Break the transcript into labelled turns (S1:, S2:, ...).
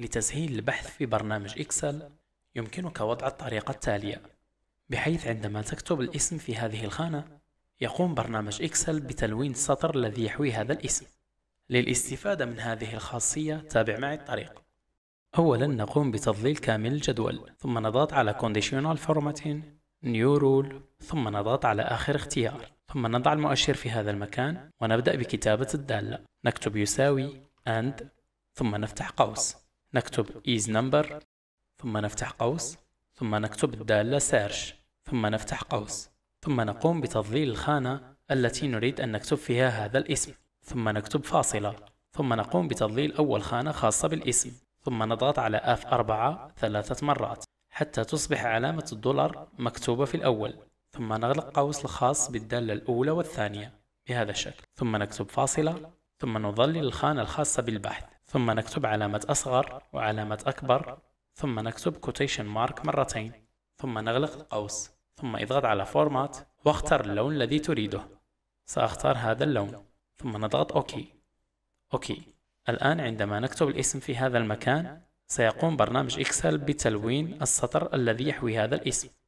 S1: لتسهيل البحث في برنامج إكسل يمكنك وضع الطريقة التالية بحيث عندما تكتب الاسم في هذه الخانة يقوم برنامج إكسل بتلوين السطر الذي يحوي هذا الاسم للاستفادة من هذه الخاصية تابع معي الطريقة أولا نقوم بتضليل كامل الجدول ثم نضغط على Conditional Formatting New Rule ثم نضغط على آخر اختيار ثم نضع المؤشر في هذا المكان ونبدأ بكتابة الدالة نكتب يساوي AND ثم نفتح قوس نكتب is number ثم نفتح قوس ثم نكتب الدالة search ثم نفتح قوس ثم نقوم بتظليل الخانة التي نريد أن نكتب فيها هذا الاسم ثم نكتب فاصلة ثم نقوم بتظليل أول خانة خاصة بالاسم ثم نضغط على F4 ثلاثة مرات حتى تصبح علامة الدولار مكتوبة في الأول ثم نغلق قوس الخاص بالدالة الأولى والثانية بهذا الشكل ثم نكتب فاصلة ثم نظلل الخانة الخاصة بالبحث ثم نكتب علامة أصغر وعلامة أكبر ثم نكتب كوتيشن مارك مرتين ثم نغلق القوس ثم اضغط على فورمات واختر اللون الذي تريده سأختار هذا اللون ثم نضغط OK OK الآن عندما نكتب الاسم في هذا المكان سيقوم برنامج إكسل بتلوين السطر الذي يحوي هذا الاسم